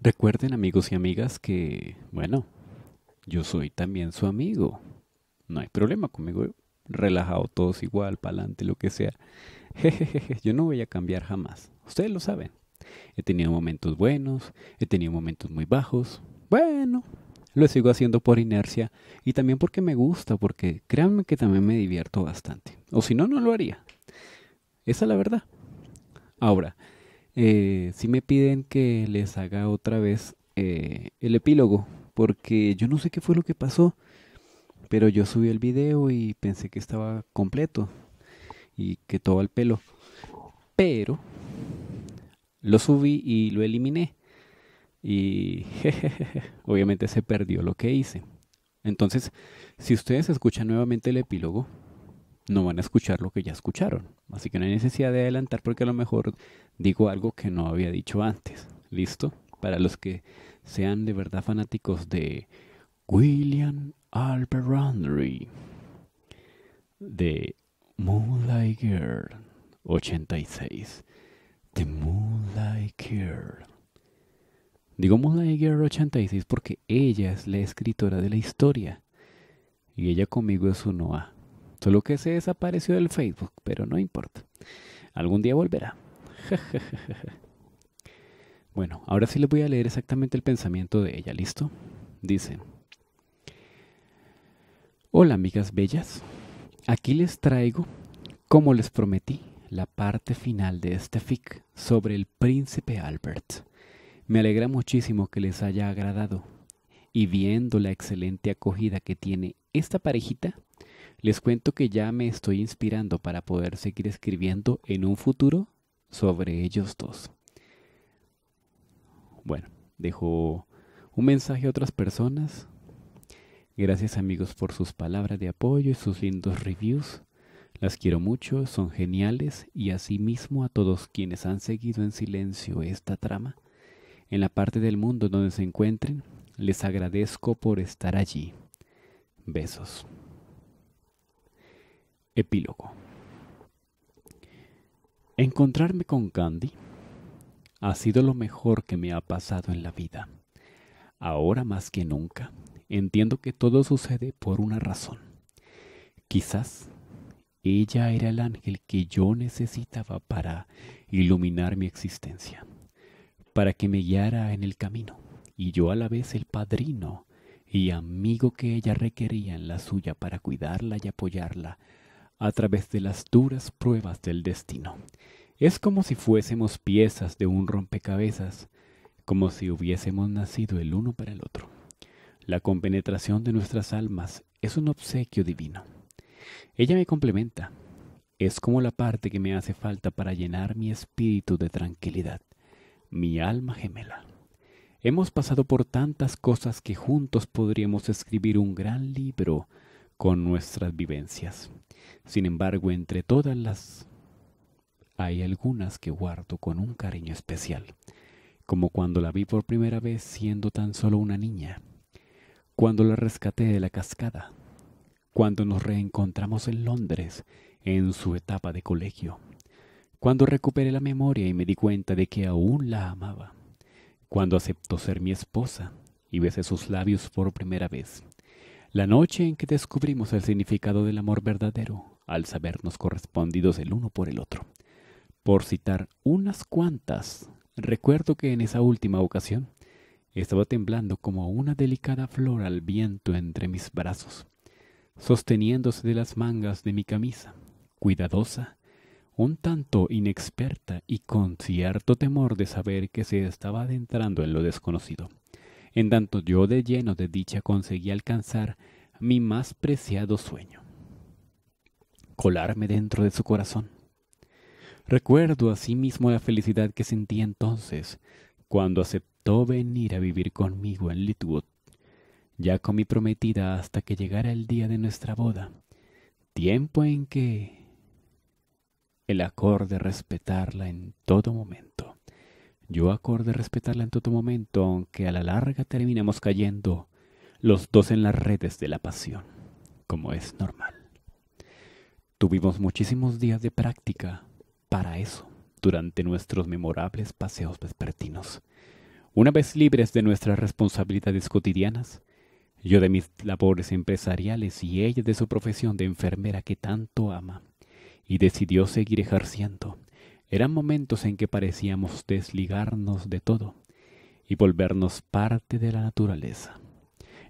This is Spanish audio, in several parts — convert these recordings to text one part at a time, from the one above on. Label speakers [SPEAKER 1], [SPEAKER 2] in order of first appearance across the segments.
[SPEAKER 1] Recuerden amigos y amigas que, bueno, yo soy también su amigo. No hay problema conmigo. Relajado, todos igual, pa'lante, lo que sea. yo no voy a cambiar jamás. Ustedes lo saben. He tenido momentos buenos, he tenido momentos muy bajos. Bueno, lo sigo haciendo por inercia y también porque me gusta, porque créanme que también me divierto bastante. O si no, no lo haría. Esa es la verdad. Ahora, eh, si me piden que les haga otra vez eh, el epílogo, porque yo no sé qué fue lo que pasó, pero yo subí el video y pensé que estaba completo y que todo al pelo, pero lo subí y lo eliminé y obviamente se perdió lo que hice. Entonces, si ustedes escuchan nuevamente el epílogo, no van a escuchar lo que ya escucharon. Así que no hay necesidad de adelantar porque a lo mejor digo algo que no había dicho antes. ¿Listo? Para los que sean de verdad fanáticos de William Albert de Moonlight Girl 86, De Moonlight Girl. Digo Moonlight Girl 86 porque ella es la escritora de la historia y ella conmigo es uno a Solo que se desapareció del Facebook, pero no importa. Algún día volverá. bueno, ahora sí les voy a leer exactamente el pensamiento de ella, ¿listo? Dice, Hola amigas bellas, aquí les traigo, como les prometí, la parte final de este fic sobre el príncipe Albert. Me alegra muchísimo que les haya agradado y viendo la excelente acogida que tiene esta parejita, les cuento que ya me estoy inspirando para poder seguir escribiendo en un futuro sobre ellos dos. Bueno, dejo un mensaje a otras personas. Gracias amigos por sus palabras de apoyo y sus lindos reviews. Las quiero mucho, son geniales y asimismo a todos quienes han seguido en silencio esta trama. En la parte del mundo donde se encuentren, les agradezco por estar allí. Besos. Epílogo. Encontrarme con Candy ha sido lo mejor que me ha pasado en la vida. Ahora más que nunca, entiendo que todo sucede por una razón. Quizás ella era el ángel que yo necesitaba para iluminar mi existencia, para que me guiara en el camino, y yo a la vez el padrino y amigo que ella requería en la suya para cuidarla y apoyarla a través de las duras pruebas del destino. Es como si fuésemos piezas de un rompecabezas, como si hubiésemos nacido el uno para el otro. La compenetración de nuestras almas es un obsequio divino. Ella me complementa. Es como la parte que me hace falta para llenar mi espíritu de tranquilidad, mi alma gemela. Hemos pasado por tantas cosas que juntos podríamos escribir un gran libro con nuestras vivencias. Sin embargo, entre todas las hay algunas que guardo con un cariño especial, como cuando la vi por primera vez siendo tan solo una niña, cuando la rescaté de la cascada, cuando nos reencontramos en Londres en su etapa de colegio, cuando recuperé la memoria y me di cuenta de que aún la amaba, cuando aceptó ser mi esposa y besé sus labios por primera vez, la noche en que descubrimos el significado del amor verdadero al sabernos correspondidos el uno por el otro. Por citar unas cuantas, recuerdo que en esa última ocasión estaba temblando como una delicada flor al viento entre mis brazos, sosteniéndose de las mangas de mi camisa, cuidadosa, un tanto inexperta y con cierto temor de saber que se estaba adentrando en lo desconocido en tanto yo de lleno de dicha conseguí alcanzar mi más preciado sueño, colarme dentro de su corazón. Recuerdo asimismo la felicidad que sentí entonces cuando aceptó venir a vivir conmigo en Litwood, ya con mi prometida hasta que llegara el día de nuestra boda, tiempo en que el acorde respetarla en todo momento yo acordé respetarla en todo momento, aunque a la larga terminamos cayendo los dos en las redes de la pasión, como es normal. Tuvimos muchísimos días de práctica para eso durante nuestros memorables paseos vespertinos. Una vez libres de nuestras responsabilidades cotidianas, yo de mis labores empresariales y ella de su profesión de enfermera que tanto ama, y decidió seguir ejerciendo eran momentos en que parecíamos desligarnos de todo y volvernos parte de la naturaleza,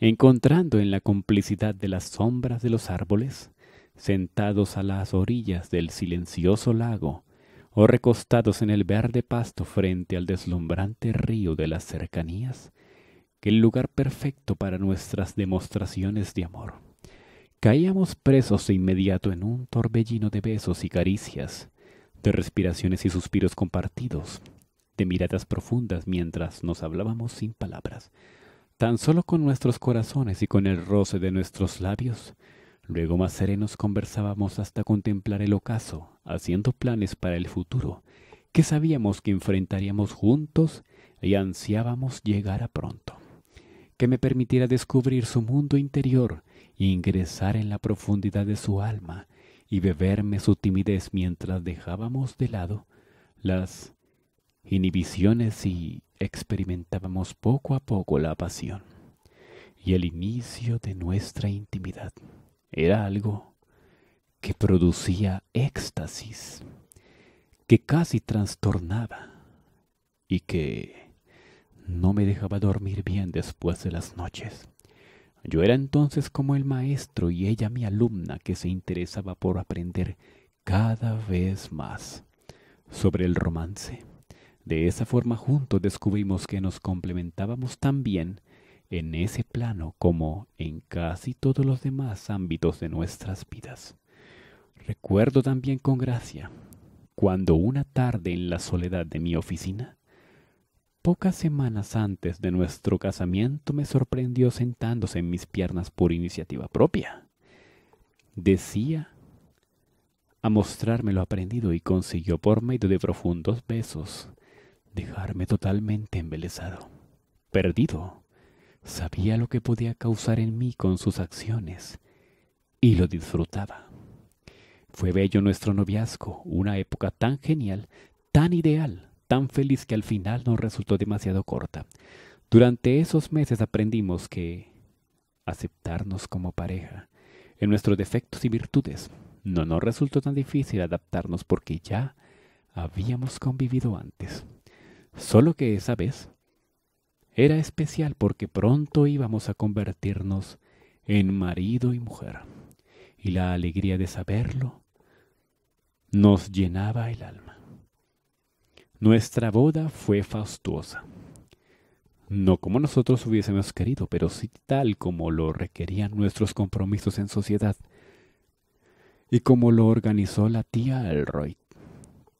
[SPEAKER 1] encontrando en la complicidad de las sombras de los árboles, sentados a las orillas del silencioso lago o recostados en el verde pasto frente al deslumbrante río de las cercanías, que el lugar perfecto para nuestras demostraciones de amor. Caíamos presos de inmediato en un torbellino de besos y caricias, de respiraciones y suspiros compartidos, de miradas profundas mientras nos hablábamos sin palabras, tan solo con nuestros corazones y con el roce de nuestros labios. Luego más serenos conversábamos hasta contemplar el ocaso, haciendo planes para el futuro, que sabíamos que enfrentaríamos juntos y ansiábamos llegar a pronto, que me permitiera descubrir su mundo interior, e ingresar en la profundidad de su alma, y beberme su timidez mientras dejábamos de lado las inhibiciones y experimentábamos poco a poco la pasión y el inicio de nuestra intimidad. Era algo que producía éxtasis, que casi trastornaba y que no me dejaba dormir bien después de las noches. Yo era entonces como el maestro y ella mi alumna que se interesaba por aprender cada vez más sobre el romance. De esa forma juntos descubrimos que nos complementábamos tan bien en ese plano como en casi todos los demás ámbitos de nuestras vidas. Recuerdo también con gracia cuando una tarde en la soledad de mi oficina Pocas semanas antes de nuestro casamiento me sorprendió sentándose en mis piernas por iniciativa propia. Decía a mostrarme lo aprendido y consiguió por medio de profundos besos dejarme totalmente embelesado, perdido. Sabía lo que podía causar en mí con sus acciones y lo disfrutaba. Fue bello nuestro noviazgo, una época tan genial, tan ideal, tan feliz que al final nos resultó demasiado corta. Durante esos meses aprendimos que aceptarnos como pareja, en nuestros defectos y virtudes, no nos resultó tan difícil adaptarnos porque ya habíamos convivido antes. Solo que esa vez era especial porque pronto íbamos a convertirnos en marido y mujer, y la alegría de saberlo nos llenaba el alma. Nuestra boda fue fastuosa. No como nosotros hubiésemos querido, pero sí tal como lo requerían nuestros compromisos en sociedad y como lo organizó la tía Elroy.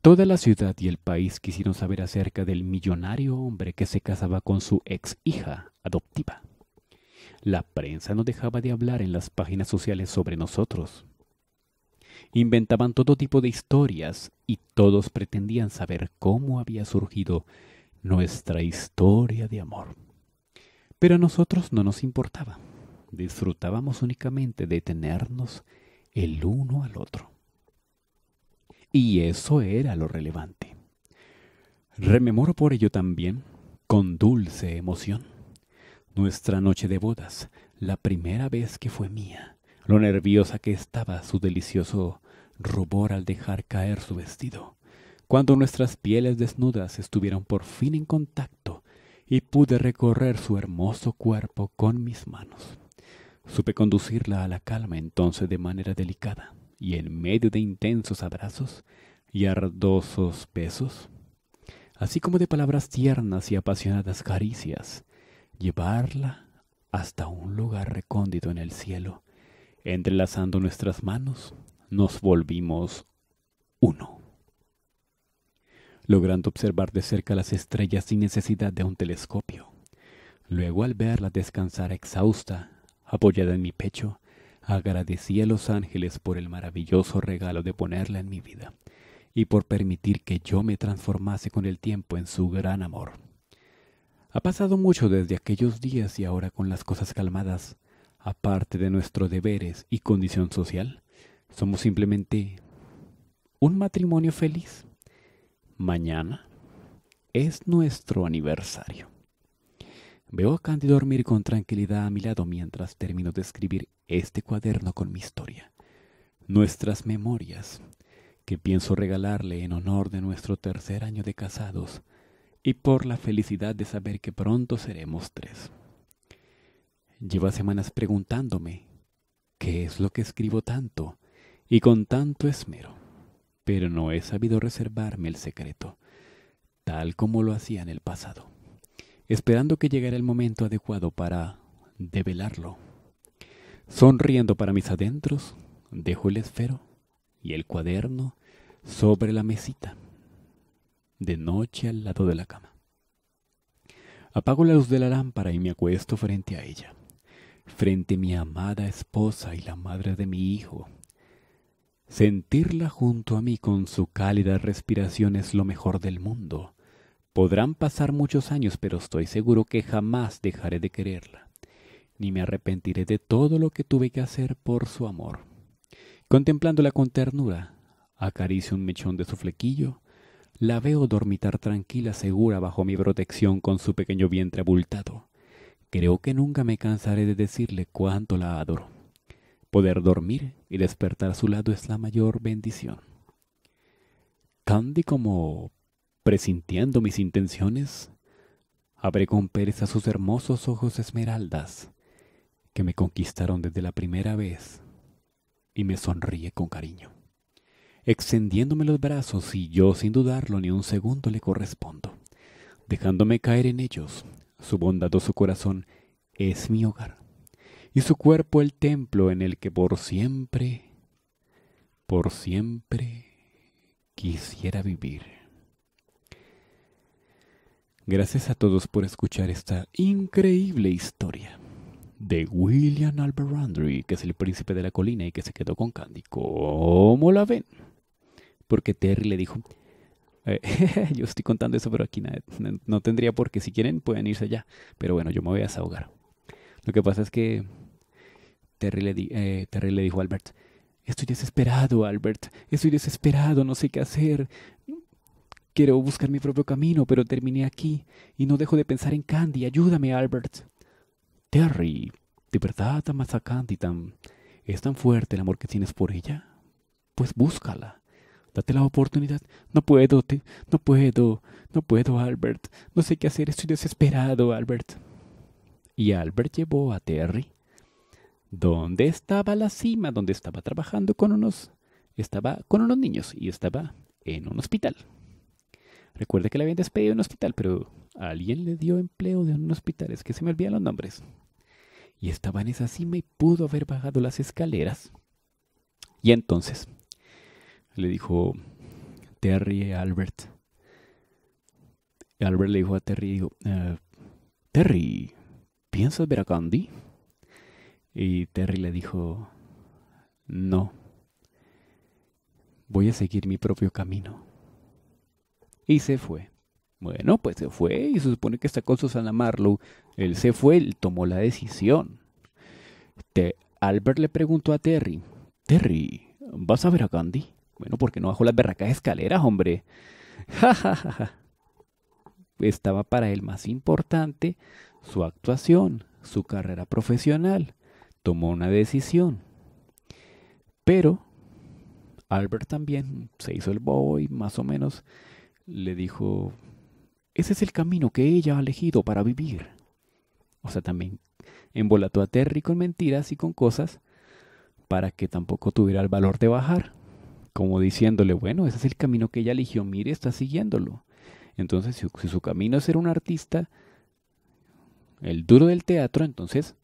[SPEAKER 1] Toda la ciudad y el país quisieron saber acerca del millonario hombre que se casaba con su ex hija adoptiva. La prensa no dejaba de hablar en las páginas sociales sobre nosotros inventaban todo tipo de historias y todos pretendían saber cómo había surgido nuestra historia de amor. Pero a nosotros no nos importaba. Disfrutábamos únicamente de tenernos el uno al otro. Y eso era lo relevante. Rememoro por ello también, con dulce emoción, nuestra noche de bodas, la primera vez que fue mía lo nerviosa que estaba su delicioso rubor al dejar caer su vestido, cuando nuestras pieles desnudas estuvieron por fin en contacto y pude recorrer su hermoso cuerpo con mis manos. Supe conducirla a la calma entonces de manera delicada, y en medio de intensos abrazos y ardosos besos, así como de palabras tiernas y apasionadas caricias, llevarla hasta un lugar recóndito en el cielo, Entrelazando nuestras manos, nos volvimos uno. Logrando observar de cerca las estrellas sin necesidad de un telescopio. Luego al verla descansar exhausta, apoyada en mi pecho, agradecí a los ángeles por el maravilloso regalo de ponerla en mi vida y por permitir que yo me transformase con el tiempo en su gran amor. Ha pasado mucho desde aquellos días y ahora con las cosas calmadas, aparte de nuestros deberes y condición social, somos simplemente un matrimonio feliz. Mañana es nuestro aniversario. Veo a Candy dormir con tranquilidad a mi lado mientras termino de escribir este cuaderno con mi historia, nuestras memorias, que pienso regalarle en honor de nuestro tercer año de casados y por la felicidad de saber que pronto seremos tres lleva semanas preguntándome qué es lo que escribo tanto y con tanto esmero, pero no he sabido reservarme el secreto, tal como lo hacía en el pasado, esperando que llegara el momento adecuado para develarlo. Sonriendo para mis adentros, dejo el esfero y el cuaderno sobre la mesita, de noche al lado de la cama. Apago la luz de la lámpara y me acuesto frente a ella frente a mi amada esposa y la madre de mi hijo. Sentirla junto a mí con su cálida respiración es lo mejor del mundo. Podrán pasar muchos años, pero estoy seguro que jamás dejaré de quererla, ni me arrepentiré de todo lo que tuve que hacer por su amor. Contemplándola con ternura, acaricio un mechón de su flequillo, la veo dormitar tranquila, segura bajo mi protección con su pequeño vientre abultado. Creo que nunca me cansaré de decirle cuánto la adoro. Poder dormir y despertar a su lado es la mayor bendición. Candy, como presintiendo mis intenciones, abre con pereza sus hermosos ojos esmeraldas, que me conquistaron desde la primera vez, y me sonríe con cariño, extendiéndome los brazos y yo sin dudarlo ni un segundo le correspondo, dejándome caer en ellos, su bondadoso corazón es mi hogar. Y su cuerpo el templo en el que por siempre, por siempre quisiera vivir. Gracias a todos por escuchar esta increíble historia de William Albert que es el príncipe de la colina y que se quedó con Candy. ¿Cómo la ven? Porque Terry le dijo, eh, yo estoy contando eso, pero aquí no tendría por qué. si quieren pueden irse allá. Pero bueno, yo me voy a desahogar. Lo que pasa es que Terry le, eh, Terry le dijo a Albert, estoy desesperado, Albert, estoy desesperado, no sé qué hacer. Quiero buscar mi propio camino, pero terminé aquí y no dejo de pensar en Candy. Ayúdame, Albert. Terry, ¿de verdad amas a Candy tan... ¿Es tan fuerte el amor que tienes por ella? Pues búscala. Date la oportunidad. No puedo, no puedo, no puedo, Albert. No sé qué hacer, estoy desesperado, Albert. Y Albert llevó a Terry donde estaba la cima, donde estaba trabajando con unos, estaba con unos niños y estaba en un hospital. Recuerda que le habían despedido en un hospital, pero alguien le dio empleo de un hospital, es que se me olvidan los nombres. Y estaba en esa cima y pudo haber bajado las escaleras. Y entonces le dijo Terry a Albert. Albert le dijo a Terry, eh, Terry, ¿piensas ver a Candy? Y Terry le dijo, no, voy a seguir mi propio camino. Y se fue. Bueno, pues se fue y se supone que está con Susana Marlowe. Él se fue, él tomó la decisión. Albert le preguntó a Terry, Terry, ¿vas a ver a Candy? Bueno, porque no bajó las berracas escaleras, hombre. Estaba para él más importante su actuación, su carrera profesional. Tomó una decisión. Pero Albert también se hizo el bobo y más o menos le dijo, ese es el camino que ella ha elegido para vivir. O sea, también embolató a Terry con mentiras y con cosas para que tampoco tuviera el valor de bajar como diciéndole, bueno, ese es el camino que ella eligió, mire, está siguiéndolo. Entonces, si, su camino es ser un artista, el duro del teatro, entonces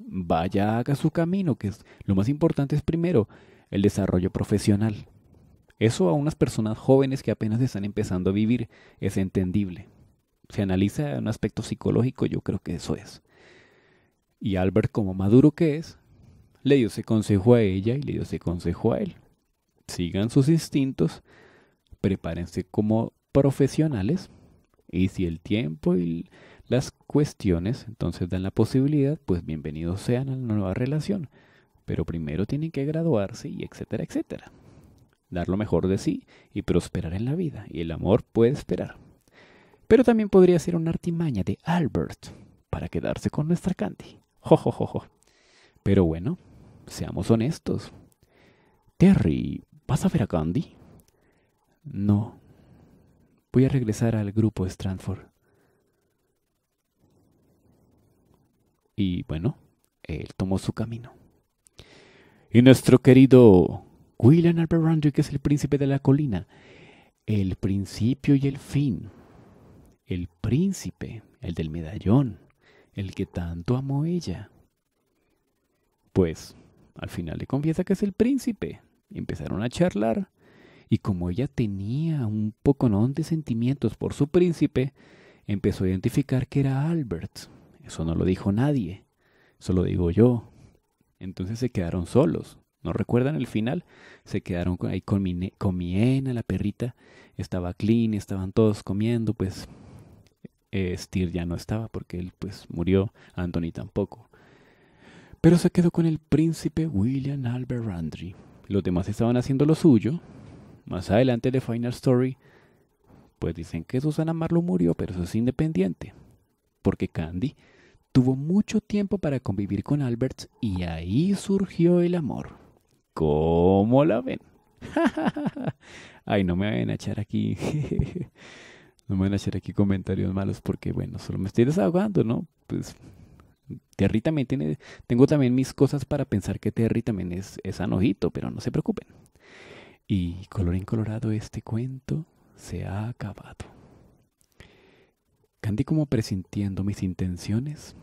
[SPEAKER 1] vaya, haga su camino, que lo más importante es primero el desarrollo profesional. Eso a unas personas jóvenes que apenas están empezando a vivir es entendible. Se analiza un aspecto psicológico, yo creo que eso es. Y Albert, como maduro que es, le dio ese consejo a ella y le dio ese consejo a él sigan sus instintos, prepárense como profesionales y si el tiempo y las cuestiones entonces dan la posibilidad, pues bienvenidos sean a la nueva relación. Pero primero tienen que graduarse y etcétera, etcétera. Dar lo mejor de sí y prosperar en la vida. Y el amor puede esperar. Pero también podría ser una artimaña de Albert para quedarse con nuestra Candy. Jojojojo. Pero bueno, seamos honestos. Terry ¿Vas a ver a Gandhi? No. Voy a regresar al grupo Stranford. Y bueno, él tomó su camino. Y nuestro querido William Albert que es el príncipe de la colina, el principio y el fin, el príncipe, el del medallón, el que tanto amó ella. Pues, al final le confiesa que es el príncipe, Empezaron a charlar y como ella tenía un poco de sentimientos por su príncipe, empezó a identificar que era Albert. Eso no lo dijo nadie, eso lo digo yo. Entonces se quedaron solos. ¿No recuerdan el final? Se quedaron ahí con, mi, con la perrita. Estaba Clean, estaban todos comiendo, pues eh, Steer ya no estaba porque él pues murió, Anthony tampoco. Pero se quedó con el príncipe William Albert Randry los demás estaban haciendo lo suyo. Más adelante de Final Story, pues dicen que Susana Marlowe murió, pero eso es independiente. Porque Candy tuvo mucho tiempo para convivir con Albert y ahí surgió el amor. ¿Cómo la ven? Ay, no me vayan a echar aquí. no me van a echar aquí comentarios malos porque, bueno, solo me estoy desahogando, ¿no? Pues Terry también tiene, tengo también mis cosas para pensar que Terry también es, es anojito, pero no se preocupen. Y en colorado, este cuento se ha acabado. Candy como presintiendo mis intenciones,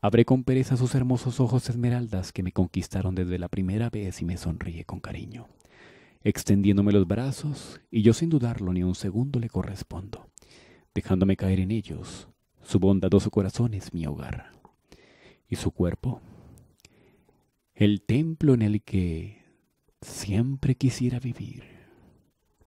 [SPEAKER 1] abré con pereza sus hermosos ojos esmeraldas que me conquistaron desde la primera vez y me sonríe con cariño, extendiéndome los brazos y yo sin dudarlo ni un segundo le correspondo, dejándome caer en ellos. Su bondadoso corazón es mi hogar y su cuerpo. El templo en el que siempre quisiera vivir.